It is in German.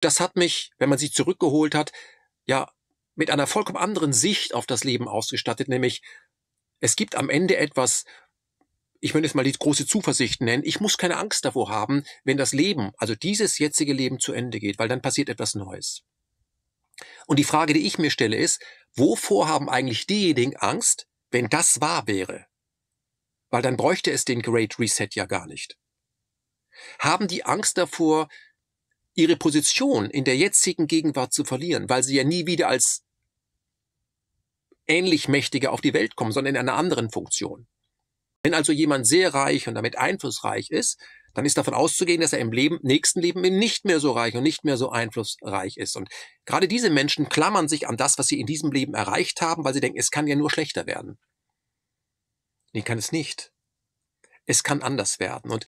das hat mich, wenn man sie zurückgeholt hat, ja, mit einer vollkommen anderen Sicht auf das Leben ausgestattet, nämlich es gibt am Ende etwas, ich möchte es mal die große Zuversicht nennen, ich muss keine Angst davor haben, wenn das Leben, also dieses jetzige Leben zu Ende geht, weil dann passiert etwas Neues. Und die Frage, die ich mir stelle, ist, wovor haben eigentlich diejenigen Angst, wenn das wahr wäre? Weil dann bräuchte es den Great Reset ja gar nicht. Haben die Angst davor, ihre Position in der jetzigen Gegenwart zu verlieren, weil sie ja nie wieder als ähnlich Mächtige auf die Welt kommen, sondern in einer anderen Funktion. Wenn also jemand sehr reich und damit einflussreich ist, dann ist davon auszugehen, dass er im Leben, nächsten Leben eben nicht mehr so reich und nicht mehr so einflussreich ist. Und gerade diese Menschen klammern sich an das, was sie in diesem Leben erreicht haben, weil sie denken, es kann ja nur schlechter werden. Nee, kann es nicht. Es kann anders werden. Und